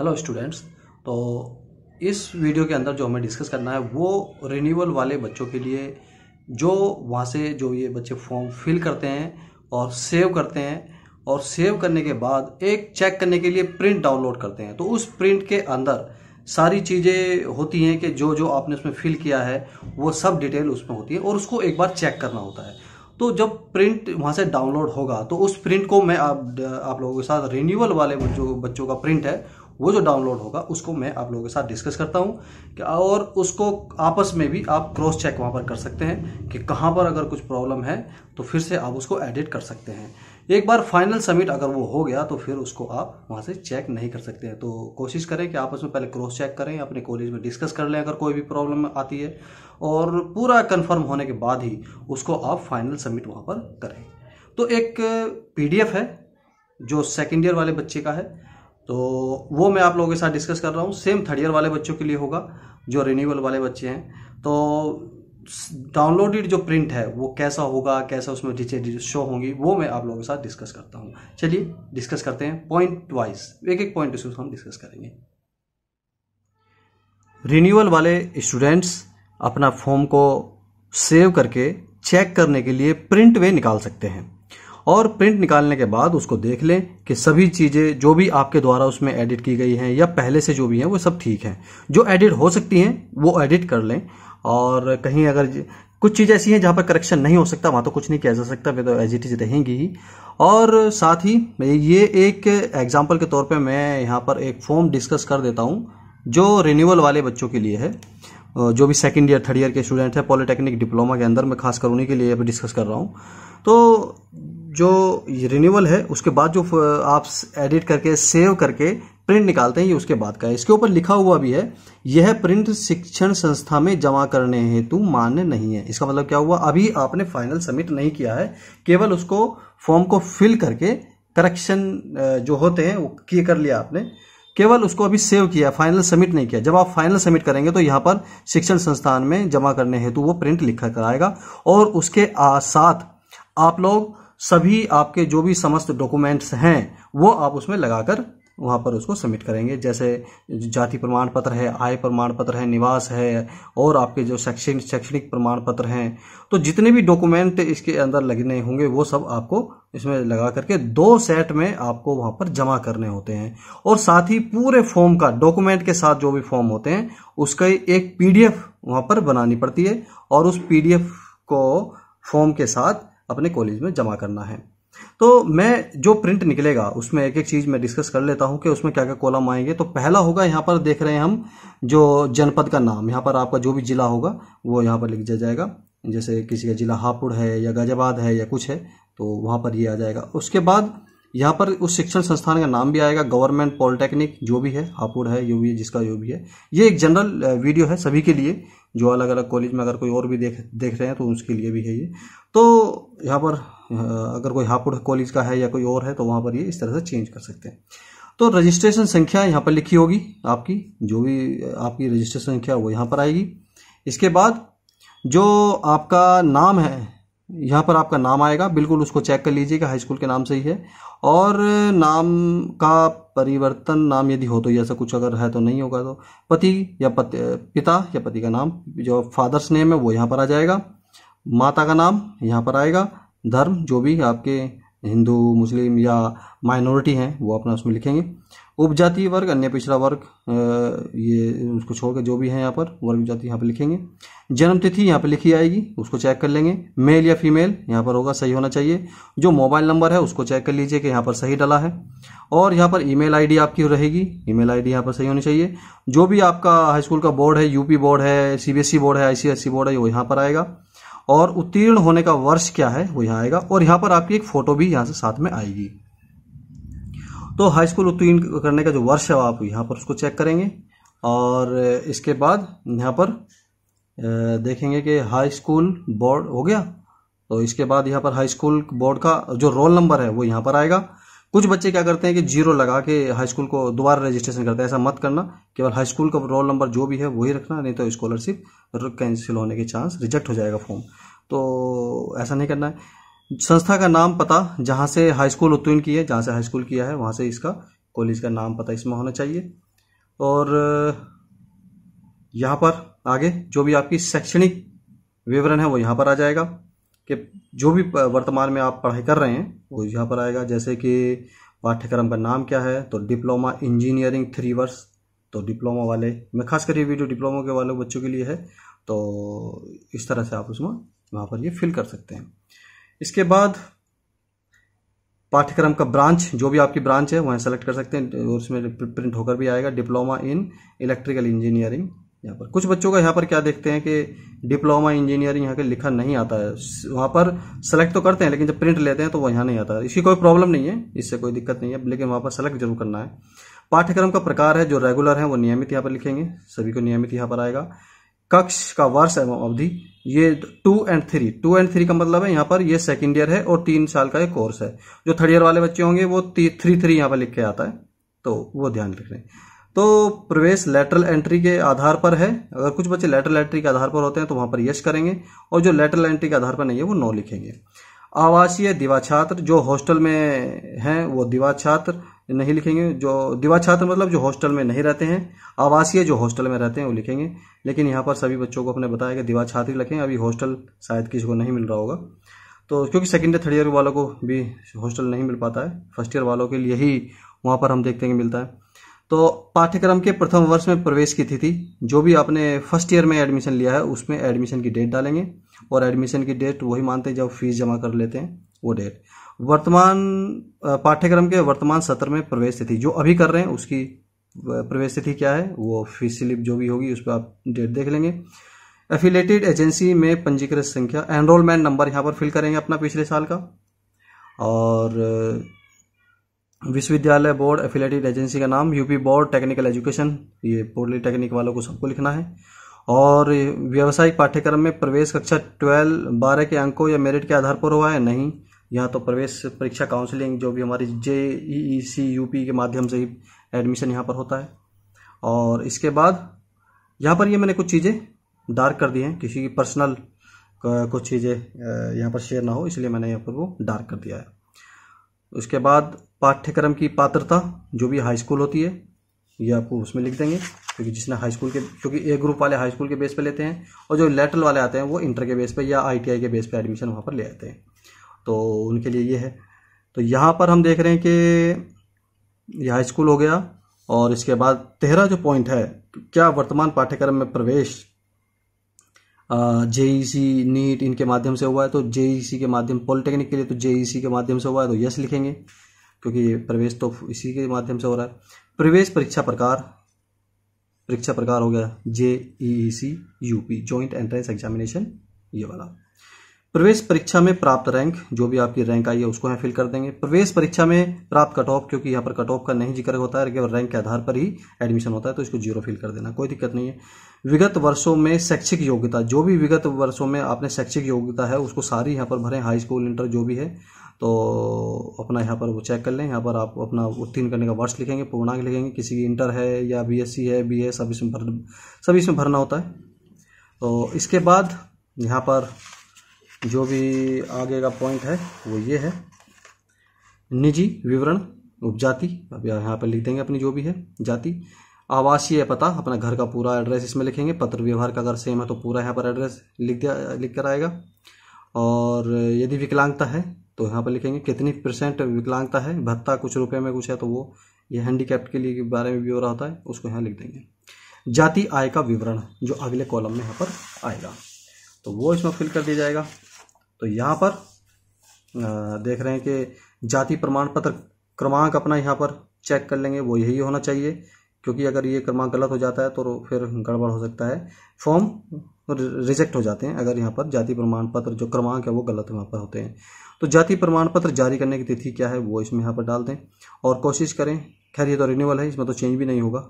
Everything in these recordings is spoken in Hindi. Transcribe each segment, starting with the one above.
हेलो स्टूडेंट्स तो इस वीडियो के अंदर जो हमें डिस्कस करना है वो रिन्यूअल वाले बच्चों के लिए जो वहाँ से जो ये बच्चे फॉर्म फिल करते हैं और सेव करते हैं और सेव करने के बाद एक चेक करने के लिए प्रिंट डाउनलोड करते हैं तो उस प्रिंट के अंदर सारी चीज़ें होती हैं कि जो जो आपने उसमें फिल किया है वो सब डिटेल उसमें होती है और उसको एक बार चेक करना होता है तो जब प्रिंट वहाँ से डाउनलोड होगा तो उस प्रिंट को मैं आप आप लोगों के साथ रिन्यूअल वाले जो बच्चों का प्रिंट है वो जो डाउनलोड होगा उसको मैं आप लोगों के साथ डिस्कस करता हूँ और उसको आपस में भी आप क्रॉस चेक वहाँ पर कर सकते हैं कि कहाँ पर अगर कुछ प्रॉब्लम है तो फिर से आप उसको एडिट कर सकते हैं एक बार फाइनल सबमिट अगर वो हो गया तो फिर उसको आप वहाँ से चेक नहीं कर सकते हैं तो कोशिश करें कि आपस में पहले क्रॉस चेक करें अपने कॉलेज में डिस्कस कर लें अगर कोई भी प्रॉब्लम आती है और पूरा कन्फर्म होने के बाद ही उसको आप फाइनल सबमिट वहाँ पर करें तो एक पीडीएफ है जो सेकेंड ईयर वाले बच्चे का है तो वो मैं आप लोगों के साथ डिस्कस कर रहा हूँ सेम थर्ड ईयर वाले बच्चों के लिए होगा जो रिन्यूअल वाले बच्चे हैं तो डाउनलोडेड जो प्रिंट है वो कैसा होगा कैसा उसमें डिचे शो होंगी वो मैं आप लोगों के साथ डिस्कस करता हूँ चलिए डिस्कस करते हैं पॉइंट वाइज एक एक पॉइंट इसको हम डिस्कस करेंगे रिन्यूअल वाले स्टूडेंट्स अपना फॉर्म को सेव करके चेक करने के लिए प्रिंट वे निकाल सकते हैं और प्रिंट निकालने के बाद उसको देख लें कि सभी चीज़ें जो भी आपके द्वारा उसमें एडिट की गई हैं या पहले से जो भी हैं वो सब ठीक हैं जो एडिट हो सकती हैं वो एडिट कर लें और कहीं अगर कुछ चीज़ें ऐसी हैं जहाँ पर करेक्शन नहीं हो सकता वहाँ तो कुछ नहीं किया जा सकता वे तो एज इट इज़ रहेंगी ही और साथ ही ये एक एग्जाम्पल के तौर पर मैं यहाँ पर एक फॉर्म डिस्कस कर देता हूँ जो रिन्यूअल वाले बच्चों के लिए है जो भी सेकेंड ईयर थर्ड ईयर के स्टूडेंट हैं पॉलिटेक्निक डिप्लोमा के अंदर मैं खास कर उन्हीं के लिए डिस्कस कर रहा हूँ तो जो रिन्यूअल है उसके बाद जो आप एडिट करके सेव करके प्रिंट निकालते हैं ये उसके बाद का है इसके ऊपर लिखा हुआ भी है यह प्रिंट शिक्षण संस्था में जमा करने हेतु मान्य नहीं है इसका मतलब क्या हुआ अभी आपने फाइनल सबमिट नहीं किया है केवल उसको फॉर्म को फिल करके करेक्शन जो होते हैं वो किए कर लिया आपने केवल उसको अभी सेव किया फाइनल सबमिट नहीं किया जब आप फाइनल सबमिट करेंगे तो यहाँ पर शिक्षण संस्थान में जमा करने हेतु वो प्रिंट लिखा कराएगा और उसके साथ आप लोग सभी आपके जो भी समस्त डॉक्यूमेंट्स हैं वो आप उसमें लगाकर वहाँ पर उसको सबमिट करेंगे जैसे जाति प्रमाण पत्र है आय प्रमाण पत्र है निवास है और आपके जो शैक्षणिक शैक्षणिक प्रमाण पत्र हैं तो जितने भी डॉक्यूमेंट इसके अंदर लगने होंगे वो सब आपको इसमें लगा करके दो सेट में आपको वहाँ पर जमा करने होते हैं और साथ ही पूरे फॉर्म का डॉक्यूमेंट के साथ जो भी फॉर्म होते हैं उसका एक पी वहाँ पर बनानी पड़ती है और उस पी को फॉर्म के साथ अपने कॉलेज में जमा करना है तो मैं जो प्रिंट निकलेगा उसमें एक एक चीज़ मैं डिस्कस कर लेता हूँ कि उसमें क्या क्या कॉलम आएंगे तो पहला होगा यहाँ पर देख रहे हैं हम जो जनपद का नाम यहाँ पर आपका जो भी ज़िला होगा वो यहाँ पर लिख दिया जाएगा जैसे किसी का ज़िला हापुड़ है या गाजियाबाद है या कुछ है तो वहाँ पर ये आ जाएगा उसके बाद यहाँ पर उस शिक्षण संस्थान का नाम भी आएगा गवर्नमेंट पॉलिटेक्निक जो भी है हापुड़ है यू भी जिसका यू भी है ये एक जनरल वीडियो है सभी के लिए जो अलग अलग कॉलेज में अगर कोई और भी देख देख रहे हैं तो उसके लिए भी है ये तो यहाँ पर अगर कोई हापुड़ कॉलेज का है या कोई और है तो वहाँ पर ये इस तरह से चेंज कर सकते हैं तो रजिस्ट्रेशन संख्या यहाँ पर लिखी होगी आपकी जो भी आपकी रजिस्ट्रेशन संख्या वो यहाँ पर आएगी इसके बाद जो आपका नाम है यहाँ पर आपका नाम आएगा बिल्कुल उसको चेक कर लीजिएगा हाई स्कूल के नाम से ही है और नाम का परिवर्तन नाम यदि हो तो ऐसा कुछ अगर है तो नहीं होगा तो पति या पति पिता या पति का नाम जो फादर्स नेम है वो यहाँ पर आ जाएगा माता का नाम यहाँ पर आएगा धर्म जो भी आपके हिंदू मुस्लिम या माइनॉरिटी हैं वो अपना उसमें लिखेंगे उपजातीय वर्ग अन्य पिछड़ा वर्ग ये उसको छोड़कर जो भी है यहाँ पर वर्ग जाति यहाँ पर लिखेंगे जन्म तिथि यहाँ पर लिखी आएगी उसको चेक कर लेंगे मेल या फीमेल यहाँ पर होगा सही होना चाहिए जो मोबाइल नंबर है उसको चेक कर लीजिए कि यहाँ पर सही डला है और यहाँ पर ईमेल आईडी आपकी रहेगी ईमेल आईडी यहाँ पर सही होनी चाहिए जो भी आपका हाईस्कूल का बोर्ड है यूपी बोर्ड है सीबीएसई बोर्ड e है आईसीएसई बोर्ड e है वो यहाँ पर आएगा और उत्तीर्ण होने का वर्ष क्या है वो यहाँ आएगा और यहाँ पर आपकी एक फ़ोटो भी यहाँ से साथ में आएगी तो हाई स्कूल उत्तीर्ण करने का जो वर्ष है आप यहाँ पर उसको चेक करेंगे और इसके बाद यहाँ पर देखेंगे कि हाई स्कूल बोर्ड हो गया तो इसके बाद यहाँ पर हाई स्कूल बोर्ड का जो रोल नंबर है वो यहाँ पर आएगा कुछ बच्चे क्या करते हैं कि जीरो लगा के हाई स्कूल को दोबारा रजिस्ट्रेशन करते हैं ऐसा मत करना केवल हाई स्कूल का रोल नंबर जो भी है वही रखना नहीं तो स्कॉलरशिप कैंसिल होने के चांस रिजेक्ट हो जाएगा फॉर्म तो ऐसा नहीं करना है संस्था का नाम पता जहाँ से हाई स्कूल उत्तीर्ण किया है जहाँ से हाई स्कूल किया है वहाँ से इसका कॉलेज का नाम पता इसमें होना चाहिए और यहाँ पर आगे जो भी आपकी शैक्षणिक विवरण है वो यहाँ पर आ जाएगा कि जो भी वर्तमान में आप पढ़ाई कर रहे हैं वो यहाँ पर आएगा जैसे कि पाठ्यक्रम का नाम क्या है तो डिप्लोमा इंजीनियरिंग थ्री वर्ष तो डिप्लोमा वाले मैं खास कर ये वीडियो डिप्लोमा के वाले बच्चों के लिए है तो इस तरह से आप उसमें वहाँ पर ये फिल कर सकते हैं इसके बाद पाठ्यक्रम का ब्रांच जो भी आपकी ब्रांच है वहाँ सेलेक्ट कर सकते हैं तो उसमें प्रिंट होकर भी आएगा डिप्लोमा इन इलेक्ट्रिकल इंजीनियरिंग यहाँ पर कुछ बच्चों का यहाँ पर क्या देखते हैं कि डिप्लोमा इंजीनियरिंग यहाँ के लिखा नहीं आता है वहाँ पर सेलेक्ट तो करते हैं लेकिन जब प्रिंट लेते हैं तो वह यहाँ नहीं आता है इसकी कोई प्रॉब्लम नहीं है इससे कोई दिक्कत नहीं है लेकिन वहाँ पर सेलेक्ट जरूर करना है पाठ्यक्रम का प्रकार है जो रेगुलर है वो नियमित यहाँ पर लिखेंगे सभी को नियमित यहाँ पर आएगा कक्ष का वर्ष एवं अवधि ये two and three two and three का मतलब है यहाँ पर ये सेकेंड ईयर है और तीन साल का ये कोर्स है जो थर्ड ईयर वाले बच्चे होंगे वो थ्री थ्री यहाँ पर लिख के आता है तो वो ध्यान रख लें तो प्रवेश लेटरल एंट्री के आधार पर है अगर कुछ बच्चे लेटरल एंट्री के आधार पर होते हैं तो वहां पर यश करेंगे और जो लेटरल एंट्री के आधार पर नहीं है वो नो लिखेंगे आवासीय दिवा छात्र जो हॉस्टल में हैं वो दिवा छात्र नहीं लिखेंगे जो दिवा छात्र मतलब जो हॉस्टल में नहीं रहते हैं आवासीय जो हॉस्टल में रहते हैं वो लिखेंगे लेकिन यहाँ पर सभी बच्चों को अपने बताया कि दिवा छात्र लिखें अभी हॉस्टल शायद किसी को नहीं मिल रहा होगा तो क्योंकि सेकेंड ईयर थर्ड ईयर वालों को भी हॉस्टल नहीं मिल पाता है फर्स्ट ईयर वालों के लिए ही वहाँ पर हम देखते हैं मिलता है तो पाठ्यक्रम के प्रथम वर्ष में प्रवेश की तिथि जो भी आपने फर्स्ट ईयर में एडमिशन लिया है उसमें एडमिशन की डेट डालेंगे और एडमिशन की डेट वही मानते हैं जब फीस जमा कर लेते हैं वो डेट वर्तमान पाठ्यक्रम के वर्तमान सत्र में प्रवेश तिथि जो अभी कर रहे हैं उसकी प्रवेश तिथि क्या है वो फीस स्लिप जो भी होगी उस पर आप डेट देख लेंगे एफिलेटेड एजेंसी में पंजीकृत संख्या एनरोलमेंट नंबर यहाँ पर फिल करेंगे अपना पिछले साल का और विश्वविद्यालय बोर्ड एफिलेटेड एजेंसी का नाम यूपी बोर्ड टेक्निकल एजुकेशन ये पॉलिटेक्निक वालों को सबको लिखना है और व्यावसायिक पाठ्यक्रम में प्रवेश कक्षा ट्वेल्व बारह के अंकों या मेरिट के आधार पर हुआ है नहीं यहाँ तो प्रवेश परीक्षा काउंसलिंग जो भी हमारी जे ई सी यू पी के माध्यम से ही एडमिशन यहाँ पर होता है और इसके बाद यहाँ पर ये मैंने कुछ चीज़ें डार्क कर दी हैं किसी की पर्सनल कुछ चीज़ें यहाँ पर शेयर ना हो इसलिए मैंने यहाँ पर वो डार्क कर दिया है उसके बाद पाठ्यक्रम की पात्रता जो भी हाई स्कूल होती है ये आपको उसमें लिख देंगे क्योंकि जिसने हाई स्कूल के क्योंकि ए ग्रुप वाले हाई स्कूल के बेस पे लेते हैं और जो लेटरल वाले आते हैं वो इंटर के बेस पे या आईटीआई के बेस पे एडमिशन वहाँ पर ले आते हैं तो उनके लिए ये है तो यहाँ पर हम देख रहे हैं कि यह हाई स्कूल हो गया और इसके बाद तेरह जो पॉइंट है क्या वर्तमान पाठ्यक्रम में प्रवेश जेईसी नीट e इनके माध्यम से हुआ है तो जेईसी e के माध्यम पॉलिटेक्निक के लिए तो जेईसी e के माध्यम से हुआ है तो यस लिखेंगे क्योंकि प्रवेश तो इसी के माध्यम से हो रहा है प्रवेश परीक्षा प्रकार परीक्षा प्रकार हो गया J E C UP joint entrance examination ये वाला प्रवेश परीक्षा में प्राप्त रैंक जो भी आपकी रैंक आई है उसको यहाँ फिल कर देंगे प्रवेश परीक्षा में प्राप्त कट ऑफ क्योंकि यहाँ पर कट ऑफ का नहीं जिक्र होता है केवल रैंक के आधार पर ही एडमिशन होता है तो इसको जीरो फिल कर देना कोई दिक्कत नहीं है विगत वर्षों में शैक्षिक योग्यता जो भी विगत वर्षों में आपने शैक्षिक योग्यता है उसको सारी यहाँ पर भरें हाई स्कूल इंटर जो भी है तो अपना यहाँ पर वो चेक कर लें यहाँ पर आप अपना उत्तीर्ण करने का वर्ष लिखेंगे पूर्णांक लिखेंगे किसी की इंटर है या सी है बीए सब इसमें भर सब इसमें भरना होता है तो इसके बाद यहाँ पर जो भी आगे का पॉइंट है वो ये है निजी विवरण उपजाति अब यहाँ पर लिख देंगे अपनी जो भी है जाति आवासीय पता अपना घर का पूरा एड्रेस इसमें लिखेंगे पत्र व्यवहार का अगर सेम है तो पूरा यहाँ पर एड्रेस लिख दिया लिख कर आएगा और यदि विकलांगता है तो यहाँ पर लिखेंगे कितनी परसेंट विकलांगता है भत्ता कुछ रुपए में कुछ है तो वो ये हैंडीकैप के लिए के बारे में ब्यौरा होता है उसको यहाँ लिख देंगे जाति आय का विवरण जो अगले कॉलम में यहाँ पर आएगा तो वो इसमें फिल कर दिया जाएगा तो यहाँ पर देख रहे हैं कि जाति प्रमाण पत्र क्रमांक अपना यहाँ पर चेक कर लेंगे वो यही होना चाहिए क्योंकि अगर ये क्रमांक गलत हो जाता है तो फिर गड़बड़ हो सकता है फॉर्म रिजेक्ट हो जाते हैं अगर यहाँ पर जाति प्रमाण पत्र जो क्रमांक है वो गलत वहाँ पर होते हैं तो जाति प्रमाण पत्र जारी करने की तिथि क्या है वो इसमें यहाँ पर डाल दें और कोशिश करें खैर ये तो रिन्यूअल है इसमें तो चेंज भी नहीं होगा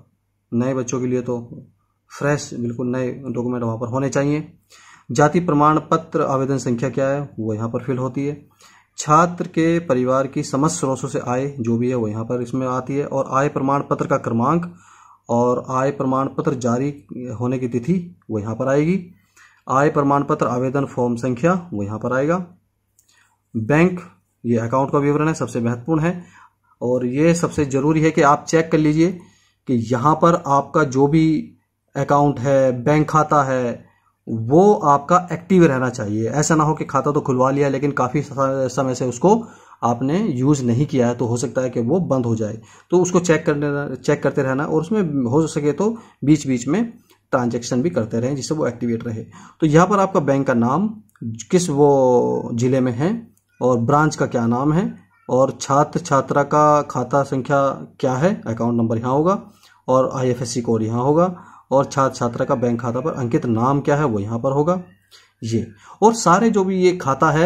नए बच्चों के लिए तो फ्रेश बिल्कुल नए डॉक्यूमेंट वहाँ पर होने चाहिए जाति प्रमाण पत्र आवेदन संख्या क्या है वो यहाँ पर फिल होती है छात्र के परिवार की समस्त स्रोतों से आय जो भी है वो यहाँ पर इसमें आती है और आय प्रमाण पत्र का क्रमांक और आय प्रमाण पत्र जारी होने की तिथि वो यहाँ पर आएगी आय प्रमाण पत्र आवेदन फॉर्म संख्या वो यहाँ पर आएगा बैंक ये अकाउंट का विवरण है सबसे महत्वपूर्ण है और ये सबसे ज़रूरी है कि आप चेक कर लीजिए कि यहाँ पर आपका जो भी अकाउंट है बैंक खाता है वो आपका एक्टिव रहना चाहिए ऐसा ना हो कि खाता तो खुलवा लिया लेकिन काफ़ी समय से उसको आपने यूज़ नहीं किया है तो हो सकता है कि वो बंद हो जाए तो उसको चेक करने चेक करते रहना और उसमें हो सके तो बीच बीच में ट्रांजेक्शन भी करते रहें जिससे वो एक्टिवेट रहे तो यहाँ पर आपका बैंक का नाम किस वो ज़िले में है और ब्रांच का क्या नाम है और छात्र छात्रा का खाता संख्या क्या है अकाउंट नंबर यहाँ होगा और सी कोड यहाँ होगा और छात्र छात्रा का बैंक खाता पर अंकित नाम क्या है वो यहाँ पर होगा ये और सारे जो भी ये खाता है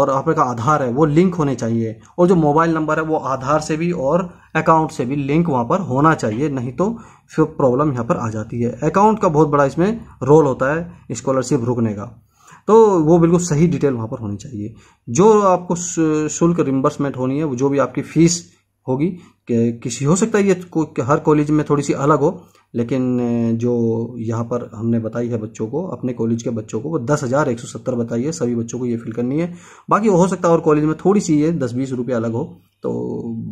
और आपका आधार है वो लिंक होने चाहिए और जो मोबाइल नंबर है वो आधार से भी और अकाउंट से भी लिंक वहाँ पर होना चाहिए नहीं तो फिर प्रॉब्लम यहाँ पर आ जाती है अकाउंट का बहुत बड़ा इसमें रोल होता है स्कॉलरशिप रुकने का तो वो बिल्कुल सही डिटेल वहाँ पर होनी चाहिए जो आपको शुल्क रिम्बर्समेंट होनी है जो भी आपकी फीस होगी किसी हो सकता है ये को, हर कॉलेज में थोड़ी सी अलग हो लेकिन जो यहाँ पर हमने बताई है बच्चों को अपने कॉलेज के बच्चों को वो दस हज़ार एक सौ सत्तर बताई है सभी बच्चों को ये फिल करनी है बाकी हो सकता है और कॉलेज में थोड़ी सी ये दस बीस रुपये अलग हो तो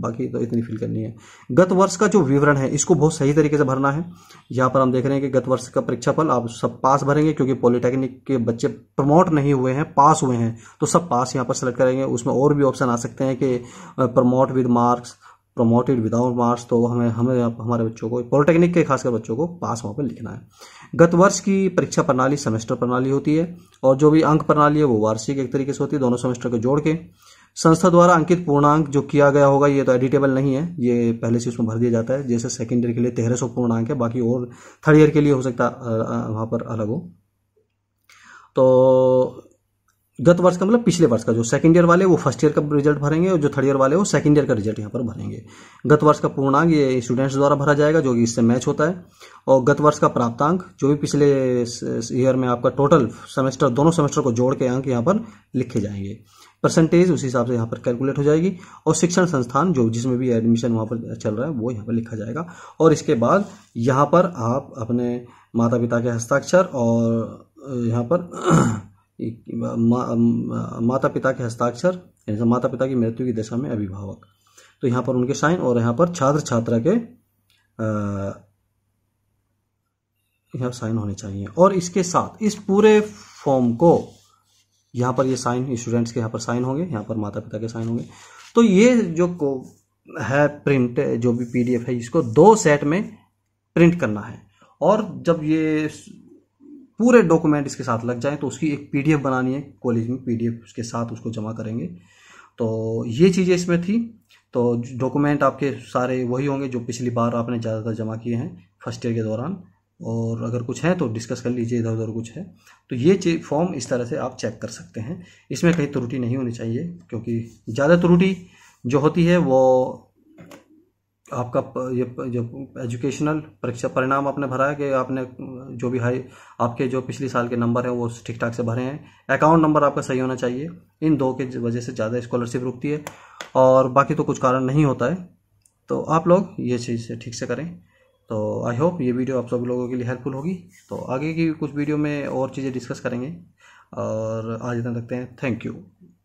बाकी तो इतनी फिल करनी है गत वर्ष का जो विवरण है इसको बहुत सही तरीके से भरना है यहाँ पर हम देख रहे हैं कि गत वर्ष का परीक्षाफल आप सब पास भरेंगे क्योंकि पॉलिटेक्निक के बच्चे प्रमोट नहीं हुए हैं पास हुए हैं तो सब पास यहाँ पर सेलेक्ट करेंगे उसमें और भी ऑप्शन आ सकते हैं कि promote with marks promoted without marks तो हमें हमें हमारे बच्चों को पॉलिटेक्निक के खासकर बच्चों को पास वहाँ पर लिखना है गत वर्ष की परीक्षा प्रणाली सेमेस्टर प्रणाली होती है और जो भी अंक प्रणाली है वो वार्षिक एक तरीके से होती है दोनों सेमेस्टर को जोड़ के संस्था द्वारा अंकित पूर्णांक जो किया गया होगा ये तो एडिटेबल नहीं है ये पहले से उसमें भर दिया जाता है जैसे सेकेंड ईयर के लिए तेरह सौ पूर्णांक है बाकी और थर्ड ईयर के लिए हो सकता है वहाँ पर अलग हो तो गत वर्ष का मतलब पिछले वर्ष का जो सेकंड ईयर वाले वो फर्स्ट ईयर का रिजल्ट भरेंगे और जो थर्ड ईयर वाले वो सेकंड ईयर का रिजल्ट यहाँ पर भरेंगे गत वर्ष का पूर्णांक ये स्टूडेंट्स द्वारा भरा जाएगा जो कि इससे मैच होता है और गत वर्ष का प्राप्तांक जो भी पिछले ईयर में आपका टोटल सेमेस्टर दोनों सेमेस्टर को जोड़ के अंक यहाँ पर लिखे जाएंगे परसेंटेज उसी हिसाब से यहाँ पर कैलकुलेट हो जाएगी और शिक्षण संस्थान जो जिसमें भी एडमिशन वहाँ पर चल रहा है वो यहाँ पर लिखा जाएगा और इसके बाद यहाँ पर आप अपने माता पिता के हस्ताक्षर और यहाँ पर मा, माता पिता के हस्ताक्षर यानी माता पिता की मृत्यु की दशा में अभिभावक तो यहाँ पर उनके साइन और यहाँ पर छात्र छात्रा के यहाँ साइन होने चाहिए और इसके साथ इस पूरे फॉर्म को यहाँ पर ये साइन स्टूडेंट्स के यहाँ पर साइन होंगे यहाँ पर माता पिता के साइन होंगे तो ये जो को है प्रिंट जो भी पीडीएफ है इसको दो सेट में प्रिंट करना है और जब ये पूरे डॉक्यूमेंट इसके साथ लग जाए तो उसकी एक पीडीएफ बनानी है कॉलेज में पीडीएफ उसके साथ उसको जमा करेंगे तो ये चीज़ें इसमें थी तो डॉक्यूमेंट आपके सारे वही होंगे जो पिछली बार आपने ज़्यादातर जमा किए हैं फर्स्ट ईयर के दौरान और अगर कुछ है तो डिस्कस कर लीजिए इधर उधर कुछ है तो ये फॉर्म इस तरह से आप चेक कर सकते हैं इसमें कहीं त्रुटि नहीं होनी चाहिए क्योंकि ज़्यादा त्रुटि जो होती है वो आपका ये जो एजुकेशनल परीक्षा परिणाम आपने भरा है कि आपने जो भी हाई आपके जो पिछले साल के नंबर हैं वो ठीक ठाक से भरे हैं अकाउंट नंबर आपका सही होना चाहिए इन दो के वजह से ज़्यादा स्कॉलरशिप रुकती है और बाकी तो कुछ कारण नहीं होता है तो आप लोग ये चीज़ ठीक से करें तो आई होप ये वीडियो आप सभी लोगों के लिए हेल्पफुल होगी तो आगे की कुछ वीडियो में और चीज़ें डिस्कस करेंगे और आज इतना रखते हैं थैंक यू